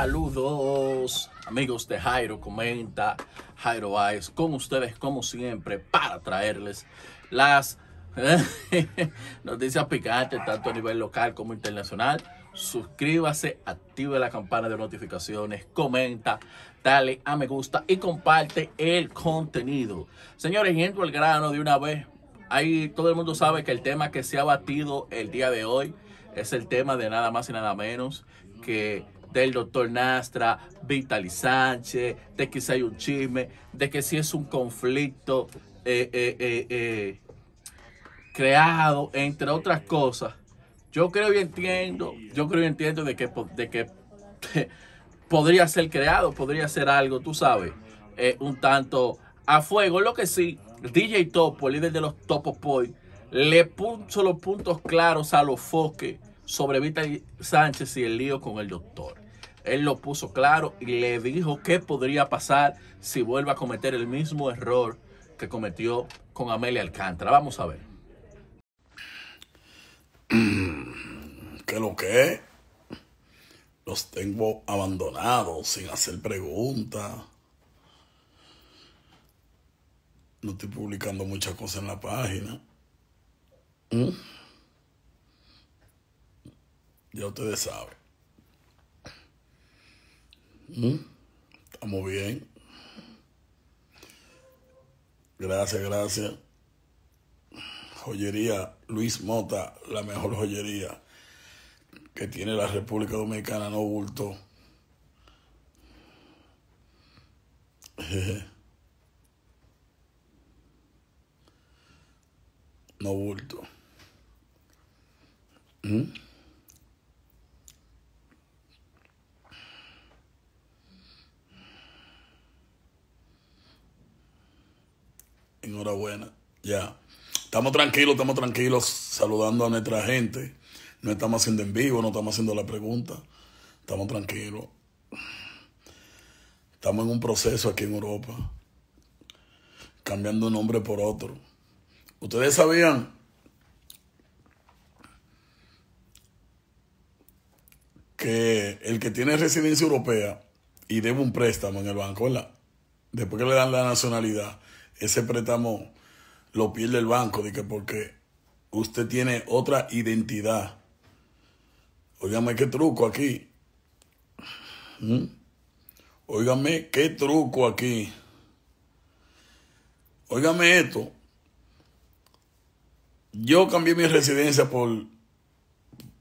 Saludos amigos de Jairo Comenta, Jairo Baez, con ustedes como siempre para traerles las noticias picantes tanto a nivel local como internacional. Suscríbase, active la campana de notificaciones, comenta, dale a me gusta y comparte el contenido. Señores, yendo al grano de una vez, ahí todo el mundo sabe que el tema que se ha batido el día de hoy es el tema de nada más y nada menos que del doctor Nastra, Vitali Sánchez, de que si hay un chisme, de que si es un conflicto eh, eh, eh, creado, entre otras cosas. Yo creo y entiendo, yo creo y entiendo de que, de que podría ser creado, podría ser algo, tú sabes, un tanto a fuego. Lo que sí, DJ Topo, líder de los Topo point, le puso los puntos claros a los foques sobre Vitali Sánchez y el lío con el doctor. Él lo puso claro y le dijo qué podría pasar si vuelve a cometer el mismo error que cometió con Amelia Alcántara. Vamos a ver. ¿Qué lo que? Los tengo abandonados sin hacer preguntas. No estoy publicando muchas cosas en la página. ¿Mm? Ya ustedes saben. ¿Mm? Estamos bien. Gracias, gracias. Joyería Luis Mota, la mejor joyería que tiene la República Dominicana, no bulto. no bulto. ¿Mm? Enhorabuena. Ya. Estamos tranquilos, estamos tranquilos saludando a nuestra gente. No estamos haciendo en vivo, no estamos haciendo la pregunta. Estamos tranquilos. Estamos en un proceso aquí en Europa. Cambiando un nombre por otro. Ustedes sabían que el que tiene residencia europea y debe un préstamo en el banco, ¿verdad? Después que le dan la nacionalidad, ese préstamo lo pierde el banco, de que porque usted tiene otra identidad. Óigame qué truco aquí. ¿Mm? Óigame qué truco aquí. Óigame esto. Yo cambié mi residencia por,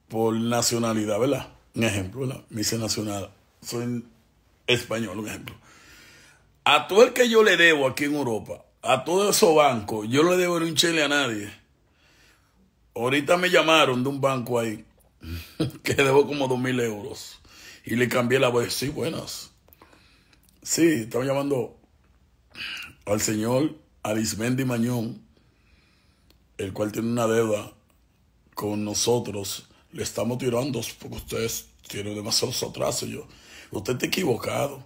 por nacionalidad, ¿verdad? Un ejemplo, ¿verdad? Me hice nacional. Soy español, un ejemplo. A todo el que yo le debo aquí en Europa, a todos esos bancos, yo no le debo un chile a nadie. Ahorita me llamaron de un banco ahí que debo como dos mil euros y le cambié la voz. Sí, buenas. Sí, estaba llamando al señor Arismendi Mañón, el cual tiene una deuda con nosotros. Le estamos tirando porque ustedes tienen demasiados atrasos. Yo, usted está equivocado.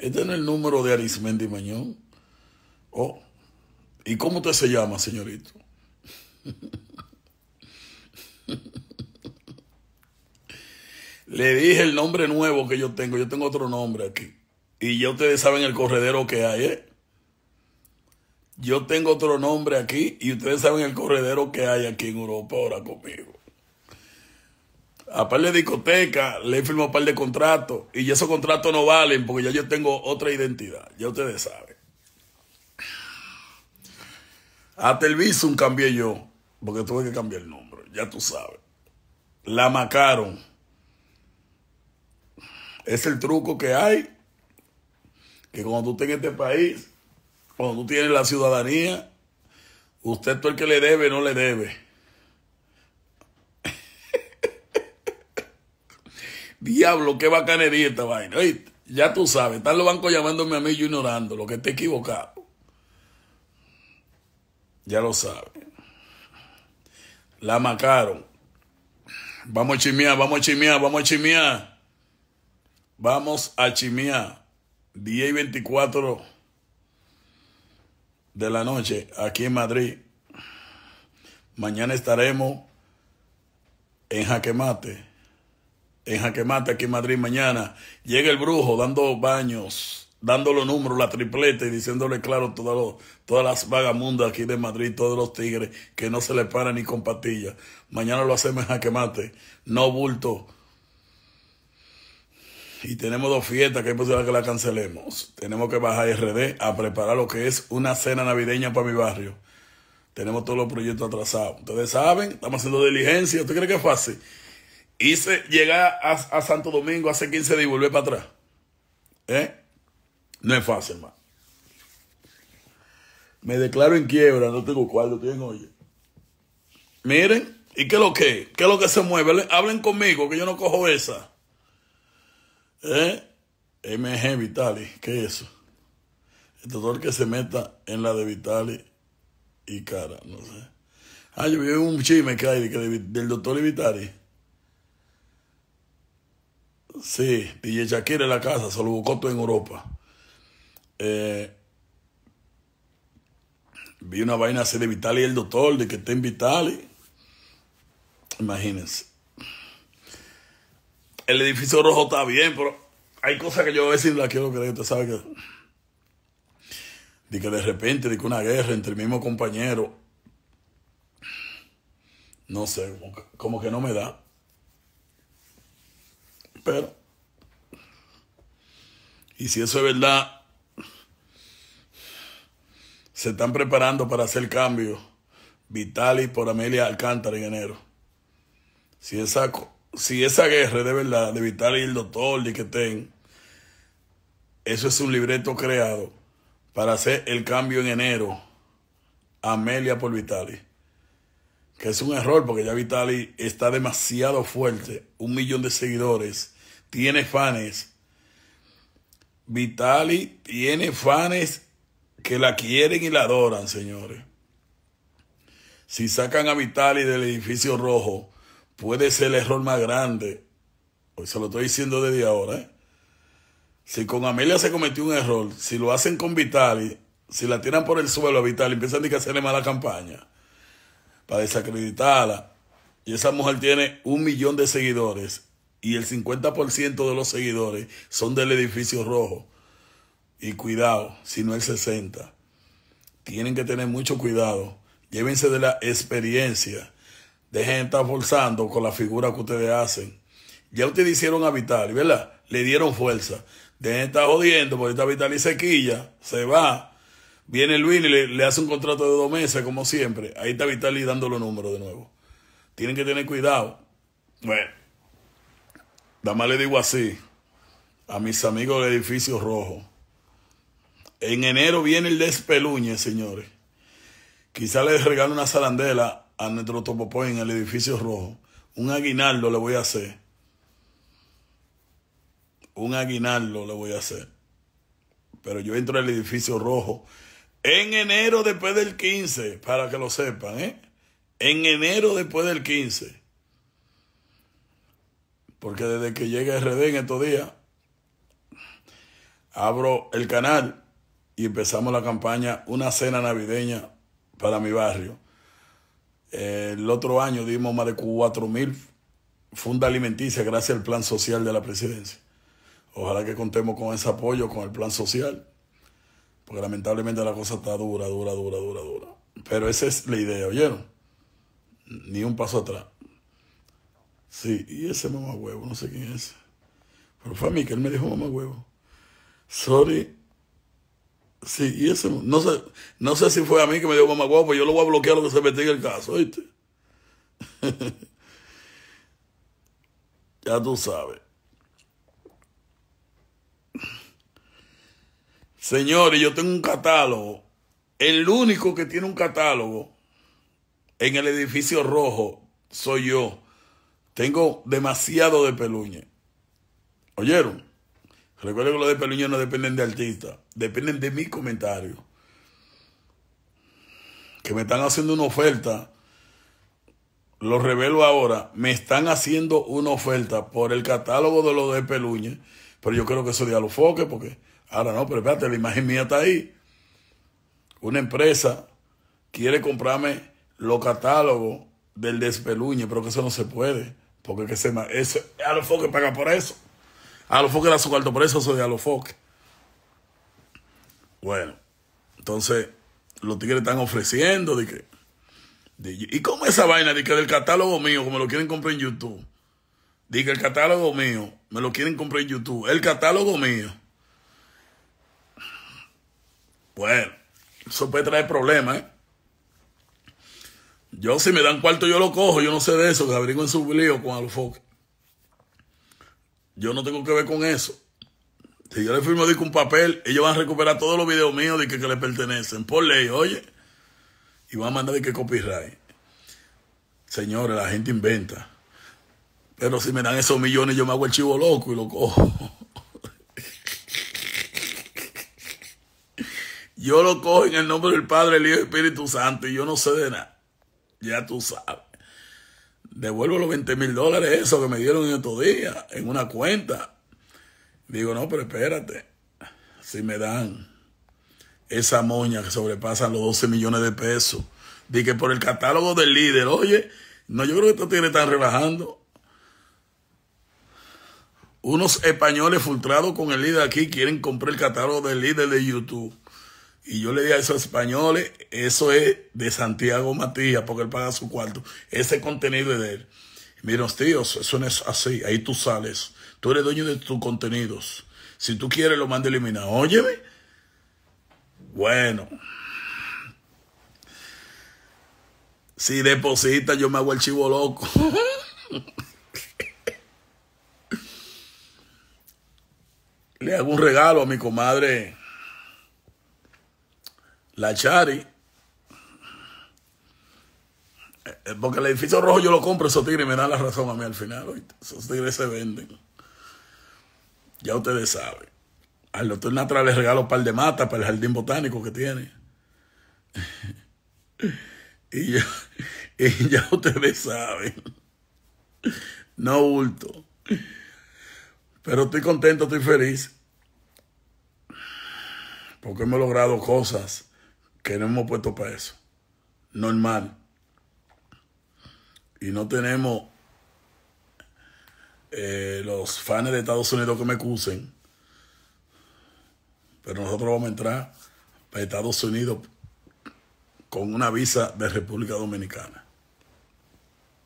Este no es el número de Arismendi Mañón. Oh, ¿y cómo usted se llama, señorito? Le dije el nombre nuevo que yo tengo. Yo tengo otro nombre aquí. Y ya ustedes saben el corredero que hay, ¿eh? Yo tengo otro nombre aquí y ustedes saben el corredero que hay aquí en Europa ahora conmigo. Aparte de discoteca, le he firmado un par de contratos y esos contratos no valen porque ya yo tengo otra identidad. Ya ustedes saben. Hasta el Visum cambié yo, porque tuve que cambiar el nombre, ya tú sabes. La macaron. Es el truco que hay, que cuando tú estás en este país, cuando tú tienes la ciudadanía, usted todo el que le debe, no le debe. Diablo, qué bacanería esta vaina. ya tú sabes, están los bancos llamándome a mí yo ignorando lo que esté equivocado. Ya lo sabe. La macaron. Vamos a chimear, vamos a chimear, vamos a chimear. Vamos a chimear. 10 y 24 de la noche aquí en Madrid. Mañana estaremos en Jaquemate. En Jaquemate aquí en Madrid mañana. Llega el brujo dando baños Dándole los números, la tripleta y diciéndole claro todas, todas las vagamundas aquí de Madrid, todos los tigres, que no se le para ni con patillas. Mañana lo hacemos a que mate, no bulto. Y tenemos dos fiestas que es posible que la cancelemos. Tenemos que bajar RD a preparar lo que es una cena navideña para mi barrio. Tenemos todos los proyectos atrasados. Ustedes saben, estamos haciendo diligencia. ¿Usted cree que es fácil? Hice llegar a, Santo Domingo hace 15 días y volver para atrás. ¿Eh? No es fácil, más. Me declaro en quiebra, no tengo cuarto, tienen oye. Miren, ¿y qué es lo que? ¿Qué es lo que se mueve? Hablen conmigo, que yo no cojo esa. ¿Eh? MG Vitali, ¿qué es eso? El doctor que se meta en la de Vitali y cara, no sé. Ah, yo vi un chisme que hay del doctor Vitali. Sí, DJ Shakira en la casa, se lo buscó todo en Europa. Eh, vi una vaina así de Vitali y el doctor, de que está en Vitali. Imagínense. El edificio rojo está bien, pero hay cosas que yo a veces las quiero creer. Usted sabe que. De que de repente, de que una guerra entre el mismo compañero. No sé, como que no me da. Pero. Y si eso es verdad, se están preparando para hacer cambio. Vitali por Amelia Alcántara en enero. Si esa, si esa guerra de verdad, de Vitali y el doctor de que ten, eso es un libreto creado para hacer el cambio en enero. Amelia por Vitali. Que es un error porque ya Vitali está demasiado fuerte. Un millón de seguidores. Tiene fans. Vitali tiene fans que la quieren y la adoran, señores. Si sacan a Vitali del edificio rojo, puede ser el error más grande. Hoy pues se lo estoy diciendo desde ahora. ¿eh? Si con Amelia se cometió un error, si lo hacen con Vitali, si la tiran por el suelo a Vitali, empiezan a hacerle mala campaña para desacreditarla. Y esa mujer tiene un millón de seguidores y el 50% de los seguidores son del edificio rojo. Y cuidado, si no el 60. Tienen que tener mucho cuidado. Llévense de la experiencia. Dejen de estar forzando con la figura que ustedes hacen. Ya ustedes hicieron a Vitali, ¿verdad? Le dieron fuerza. Dejen de estar jodiendo, porque está Vitali sequilla. se va. Viene Luis y le, hace un contrato de dos meses, como siempre. Ahí está Vitali dando los números de nuevo. Tienen que tener cuidado. Bueno, nada más le digo así a mis amigos del edificio rojo. En enero viene el despeluñe, señores. Quizá le regalo una zarandela a nuestro topopo en el edificio rojo. Un aguinaldo le voy a hacer. Un aguinaldo le voy a hacer. Pero yo entro al edificio rojo en enero después del 15, para que lo sepan, ¿eh? En enero después del 15. Porque desde que llega RD en estos días, abro el canal y empezamos la campaña Una Cena Navideña para mi barrio. El otro año dimos más de 4.000 mil fundas alimenticias gracias al plan social de la presidencia. Ojalá que contemos con ese apoyo, con el plan social, porque lamentablemente la cosa está dura, dura, dura, dura, dura. Pero esa es la idea, ¿oyeron? Ni un paso atrás. Sí, y ese mamá huevo, no sé quién es. Pero fue a mí que él me dijo mamá huevo. Sorry, Sí, y ese, no sé, no sé si fue a mí que me dio mamá guapo, pues yo lo voy a bloquear lo que se en el caso, ¿oíste? ya tú sabes. Señores, yo tengo un catálogo. El único que tiene un catálogo en el edificio rojo soy yo. Tengo demasiado de peluñe. ¿Oyeron? Recuerden que los de Peluña no dependen de artistas, dependen de mis comentarios. Que me están haciendo una oferta, lo revelo ahora, me están haciendo una oferta por el catálogo de los de Peluña, pero yo creo que eso de de porque ahora no, pero espérate, la imagen mía está ahí. Una empresa quiere comprarme los catálogos del despeluñe, pero que eso no se puede, porque que se, eso, es paga por eso. Alofoque era su cuarto por eso preso, de Alofoque. Bueno, entonces los tigres están ofreciendo de ¿Y cómo esa vaina de que del catálogo mío, como lo quieren comprar en YouTube? Dice el catálogo mío, me lo quieren comprar en YouTube. El catálogo mío. Bueno, eso puede traer problemas, ¿eh? Yo, si me dan cuarto, yo lo cojo. Yo no sé de eso, que abrigo en su lío con Alofoque. Yo no tengo que ver con eso. Si yo le firmo un papel, ellos van a recuperar todos los videos míos de que, que le pertenecen, por ley, oye. Y van a mandar de que copyright. Señores, la gente inventa. Pero si me dan esos millones, yo me hago el chivo loco y lo cojo. yo lo cojo en el nombre del Padre, el Hijo y el Espíritu Santo y yo no sé de nada. Ya tú sabes devuelvo los 20 mil dólares, eso que me dieron en estos día, en una cuenta. Digo, no, pero espérate, si me dan esa moña que sobrepasa los 12 millones de pesos, di que por el catálogo del líder, oye, no, yo creo que estos tiene están rebajando. Unos españoles filtrados con el líder aquí quieren comprar el catálogo del líder de YouTube. Y yo le di a esos españoles, eso es de Santiago Matías, porque él paga su cuarto. Ese contenido es de él. Miren, tíos, eso no es así. Ahí tú sales. Tú eres dueño de tus contenidos. Si tú quieres, lo a eliminar. Óyeme. Bueno. Si deposita, yo me hago el chivo loco. Le hago un regalo a mi comadre la Chari. Eh, porque el edificio rojo yo lo compro esos tigres me dan la razón a mí al final. Esos tigres se venden. Ya ustedes saben. Al doctor Natra les regalo un par de mata para el jardín botánico que tiene. y, ya, y ya ustedes saben. No hurto. Pero estoy contento, estoy feliz. Porque hemos logrado cosas que no hemos puesto para eso. Normal. Y no tenemos eh, los fans de Estados Unidos que me acusen. Pero nosotros vamos a entrar a Estados Unidos con una visa de República Dominicana.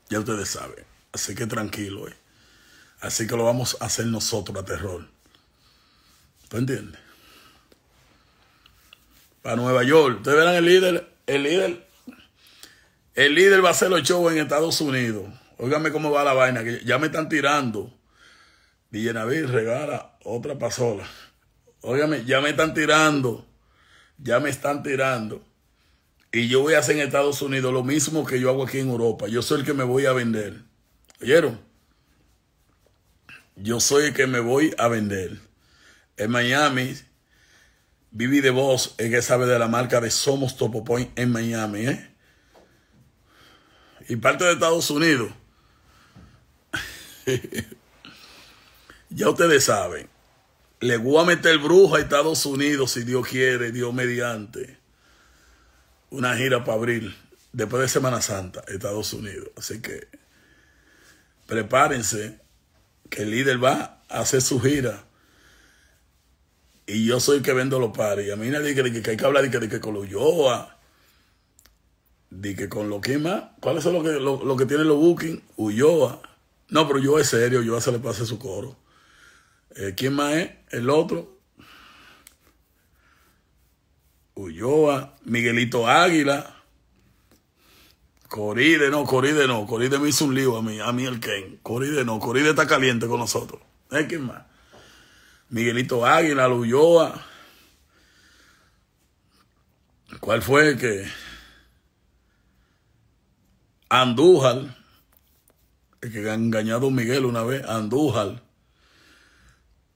Ya ustedes saben. Así que tranquilo. Eh. Así que lo vamos a hacer nosotros a terror. ¿Tú entiendes? A Nueva York. Ustedes verán el líder, el líder, el líder va a hacer los shows en Estados Unidos. Óigame cómo va la vaina, que ya me están tirando. Villanueva regala otra pasola. Óigame, ya me están tirando. Ya me están tirando. Y yo voy a hacer en Estados Unidos lo mismo que yo hago aquí en Europa. Yo soy el que me voy a vender. ¿Oyeron? Yo soy el que me voy a vender. En Miami Vivi de Voz en que sabe de la marca de Somos Topo Point en Miami, ¿eh? Y parte de Estados Unidos. ya ustedes saben. Le voy a meter bruja a Estados Unidos si Dios quiere, Dios mediante. Una gira para abril, después de Semana Santa, Estados Unidos. Así que prepárense que el líder va a hacer su gira y yo soy que vendo los pares. Y a mí nadie cree que, hay que hablar de que, con los Ulloa. De que con lo que más. ¿Cuáles son los que, lo, que tienen los bookings? Ulloa. No, pero yo es serio. yo se le pase su coro. Eh, ¿Quién más es? El otro. Ulloa. Miguelito Águila. Coride, no, Coride no. Coride me hizo un lío a mí, a mí el Ken. Coride no, Coride está caliente con nosotros. ¿Eh? ¿Quién más? Miguelito Águila, Luyoa. ¿Cuál fue que Andújar, el que engañado a Miguel una vez, Andújar,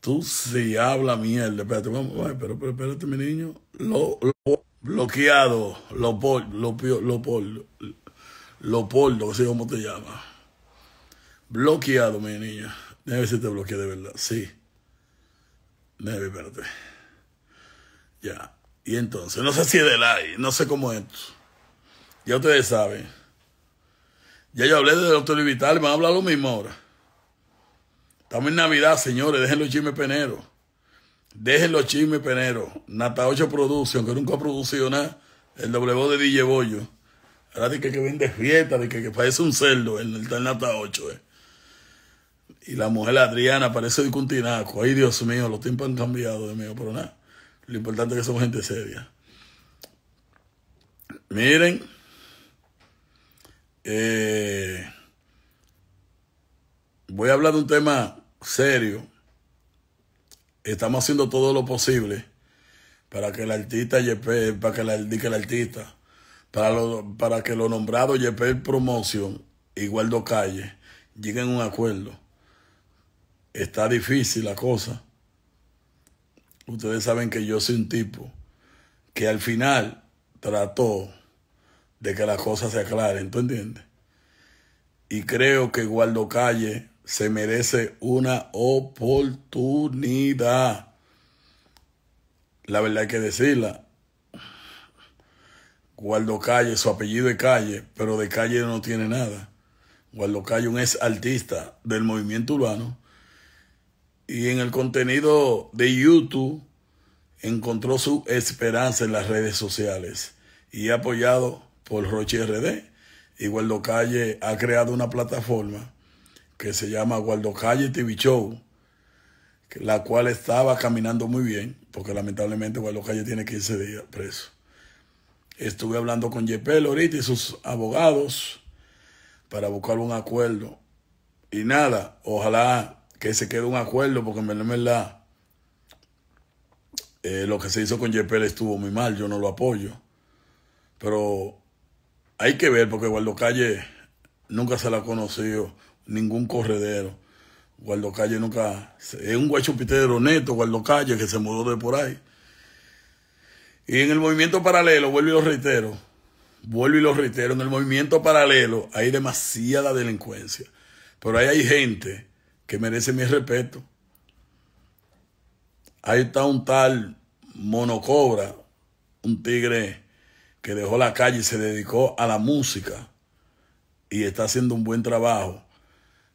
tú sí habla mierda, espérate, vamos, pero, espérate, mi niño, lo, bloqueado, lo lo lo sé cómo te llama. Bloqueado, mi niña. Debe si te bloqueé de verdad, sí. Neve espérate, Ya. Y entonces, no sé si es de no sé cómo es. Ya ustedes saben. Ya yo hablé del doctor Vital, me van a lo mismo ahora. Estamos en Navidad, señores, déjenlo los penero. peneros. Dejen los chismes Nata 8 Production, que nunca ha producido nada. El W de DJ Bollo. Ahora de que, que vende fiesta, de que, que parece un cerdo, el, el Nata 8, eh. Y la mujer Adriana parece de Cuntinaco. Ay, Dios mío, los tiempos han cambiado, de mío, pero nada. Lo importante es que somos gente seria. Miren. Eh, voy a hablar de un tema serio. Estamos haciendo todo lo posible para que el artista para que la, el artista, para, lo, para que lo nombrado Yepel Promotion y Guardo Calle lleguen a un acuerdo está difícil la cosa. Ustedes saben que yo soy un tipo que al final trató de que las cosas se aclaren, ¿tú entiendes? Y creo que Guardo Calle se merece una oportunidad. La verdad hay que decirla. Guardo Calle, su apellido es Calle, pero de Calle no tiene nada. Guardo Calle un ex artista del movimiento urbano y en el contenido de YouTube encontró su esperanza en las redes sociales y apoyado por Roche RD. Y Guardocalle Calle ha creado una plataforma que se llama Waldo Calle TV Show, la cual estaba caminando muy bien, porque lamentablemente Guardo Calle tiene 15 días preso. Estuve hablando con Yepel ahorita y sus abogados para buscar un acuerdo. Y nada, ojalá que se quede un acuerdo, porque en verdad, eh, lo que se hizo con Yepel estuvo muy mal, yo no lo apoyo. Pero hay que ver, porque Guardo Calle nunca se la ha conocido, ningún corredero. Guardo Calle nunca. Es un guachupitero neto, Guardo Calle, que se mudó de por ahí. Y en el movimiento paralelo, vuelvo y lo reitero, vuelvo y lo reitero, en el movimiento paralelo hay demasiada delincuencia. Pero ahí hay gente que merece mi respeto. Ahí está un tal Monocobra, un tigre que dejó la calle y se dedicó a la música y está haciendo un buen trabajo.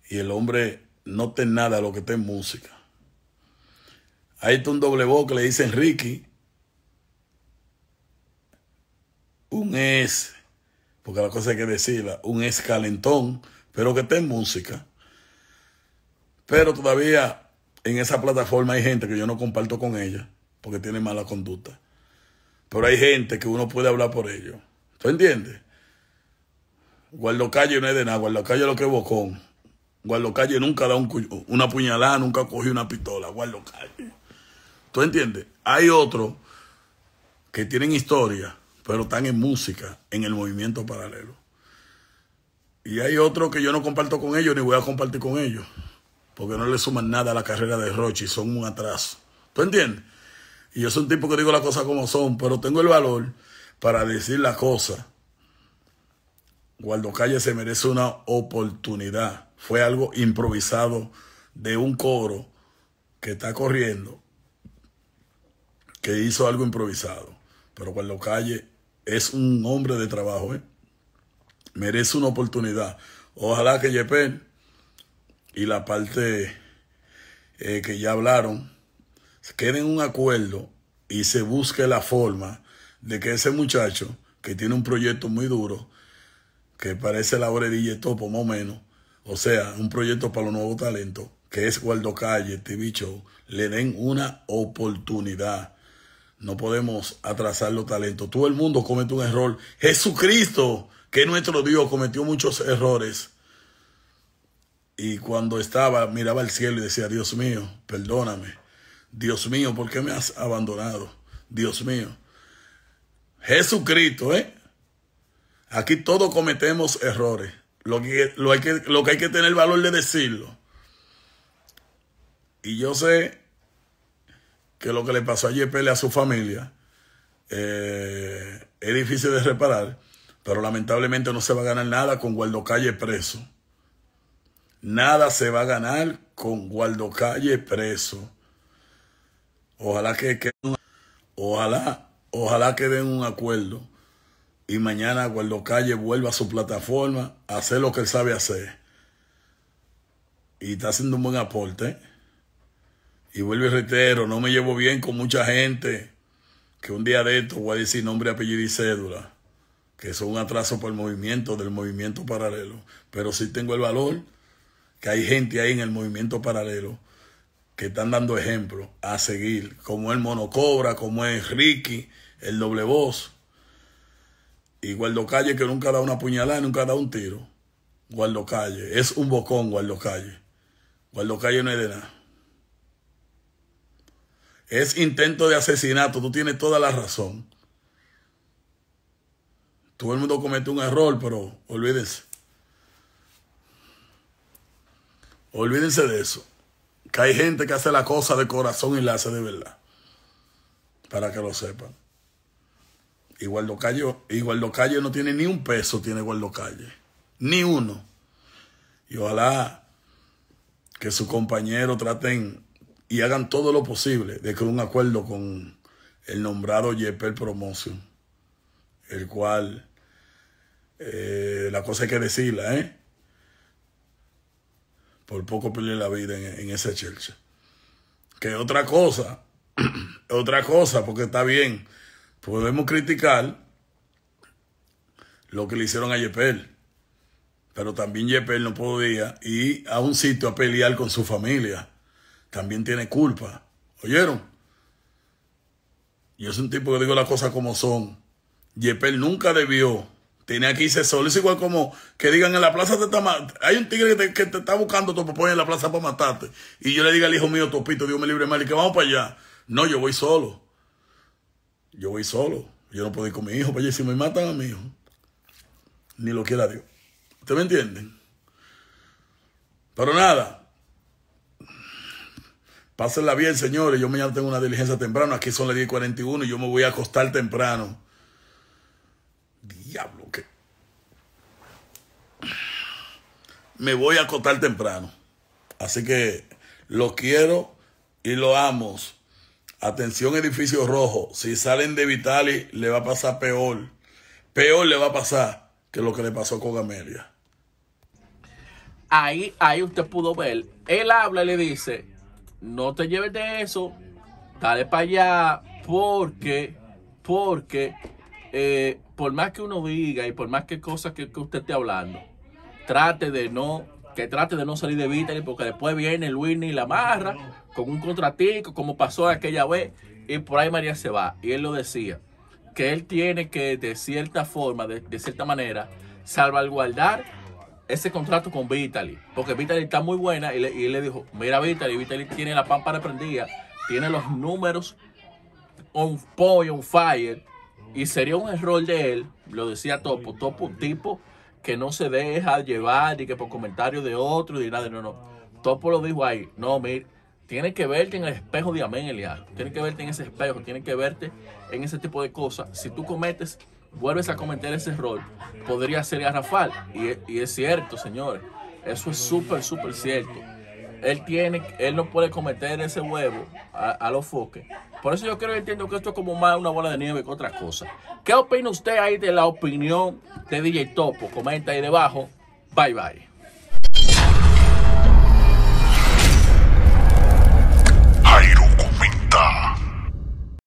Y el hombre no tiene nada lo que está música. Ahí está un doble voz que le dice Ricky. Un es, porque la cosa hay que decirla, un es calentón, pero que está música. Pero todavía en esa plataforma hay gente que yo no comparto con ella porque tiene mala conducta. Pero hay gente que uno puede hablar por ellos. ¿Tú entiendes? Calle no es de nada. Guardocalle es lo que es bocón. Calle nunca da una puñalada, nunca cogió una pistola. Calle. ¿Tú entiendes? Hay otros que tienen historia, pero están en música, en el movimiento paralelo. Y hay otros que yo no comparto con ellos, ni voy a compartir con ellos porque no le suman nada a la carrera de y son un atraso. ¿Tú entiendes? Y yo soy un tipo que digo las cosas como son, pero tengo el valor para decir la cosa. Guardocalle Calle se merece una oportunidad. Fue algo improvisado de un coro que está corriendo, que hizo algo improvisado. Pero Guardocalle Calle es un hombre de trabajo, ¿eh? merece una oportunidad. Ojalá que Jepen y la parte eh, que ya hablaron, queden en un acuerdo y se busque la forma de que ese muchacho, que tiene un proyecto muy duro, que parece la obra de Topo más o menos, o sea, un proyecto para los nuevos talentos, que es Waldo Calle, TV Show, le den una oportunidad. No podemos atrasar los talentos. Todo el mundo comete un error. Jesucristo, que nuestro Dios cometió muchos errores y cuando estaba, miraba al cielo y decía, Dios mío, perdóname. Dios mío, ¿por qué me has abandonado? Dios mío. Jesucristo, ¿eh? Aquí todos cometemos errores. Lo que, lo, hay que, hay que tener valor de decirlo. Y yo sé que lo que le pasó a Yepele a su familia eh, es difícil de reparar, pero lamentablemente no se va a ganar nada con Guardo Calle preso. Nada se va a ganar con Guardo Calle preso. Ojalá que, ojalá, ojalá que den un acuerdo y mañana Guardo Calle vuelva a su plataforma a hacer lo que él sabe hacer. Y está haciendo un buen aporte. Y vuelvo y reitero, no me llevo bien con mucha gente que un día de esto voy a decir nombre, apellido y cédula, que son un atraso para el movimiento, del movimiento paralelo. Pero sí tengo el valor que hay gente ahí en el movimiento paralelo que están dando ejemplo a seguir, como el Monocobra, como es Ricky, el Doble Voz, y Guardo Calle que nunca da una puñalada, nunca da un tiro. Guardo Calle, es un bocón Guardo Calle. Guardo Calle no es de nada. Es intento de asesinato, tú tienes toda la razón. Todo el mundo comete un error, pero olvídese. Olvídense de eso. Que hay gente que hace la cosa de corazón y la hace de verdad. Para que lo sepan. Y Guardocalle, y no tiene ni un peso, tiene Calle. Ni uno. Y ojalá que sus compañeros traten y hagan todo lo posible de que un acuerdo con el nombrado Yepel Promotion, el cual eh, la cosa hay que decirla, ¿eh? Por poco peleé la vida en, esa ese Que otra cosa, otra cosa, porque está bien. Podemos criticar lo que le hicieron a Yepel. Pero también Yepel no podía ir a un sitio a pelear con su familia. También tiene culpa. ¿Oyeron? Yo soy un tipo que digo las cosas como son. Yepel nunca debió tiene aquí ese solo. Es igual como que digan en la plaza te está Hay un tigre que te, está buscando tu papá en la plaza para matarte. Y yo le diga al hijo mío, Topito, Dios me libre mal, y que vamos para allá. No, yo voy solo. Yo voy solo. Yo no puedo ir con mi hijo para allá. Si me matan a mi hijo, ni lo quiera Dios. ¿Usted me entienden? Pero nada. Pásenla bien, señores. Yo mañana tengo una diligencia temprano. Aquí son las 10.41 y yo me voy a acostar temprano diablo, que me voy a acotar temprano. Así que Lo quiero y lo amo. Atención, edificio rojo. Si salen de Vitali, le va a pasar peor. Peor le va a pasar que lo que le pasó con Amelia. Ahí, ahí usted pudo ver. Él habla y le dice: No te lleves de eso, dale para allá, porque, porque eh, por más que uno diga y por más que cosas que, usted esté hablando, trate de no, que trate de no salir de Vitali porque después viene Luis y la Marra con un contratico, como pasó aquella vez, y por ahí María se va. Y él lo decía, que él tiene que de cierta forma, de, cierta manera, salvaguardar ese contrato con Vitali, porque Vitali está muy buena y, él le dijo, mira Vitali, Vitali tiene la pampa prendida, tiene los números on on fire, y sería un error de él, lo decía Topo, Topo un tipo que no se deja llevar y que por comentarios de otro y nada, no, no. Topo lo dijo ahí, no, mira, tiene que verte en el espejo de Amén, Elias. Tienes que verte en ese espejo, tiene que verte en ese tipo de cosas. Si tú cometes, vuelves a cometer ese error, podría ser a Rafael. Y, y es cierto, señor, eso es súper, súper cierto él tiene, él no puede cometer ese huevo a, los foques. Por eso yo creo que entiendo que esto es como más una bola de nieve que otra cosa. ¿Qué opina usted ahí de la opinión de DJ Topo? Comenta ahí debajo. Bye bye.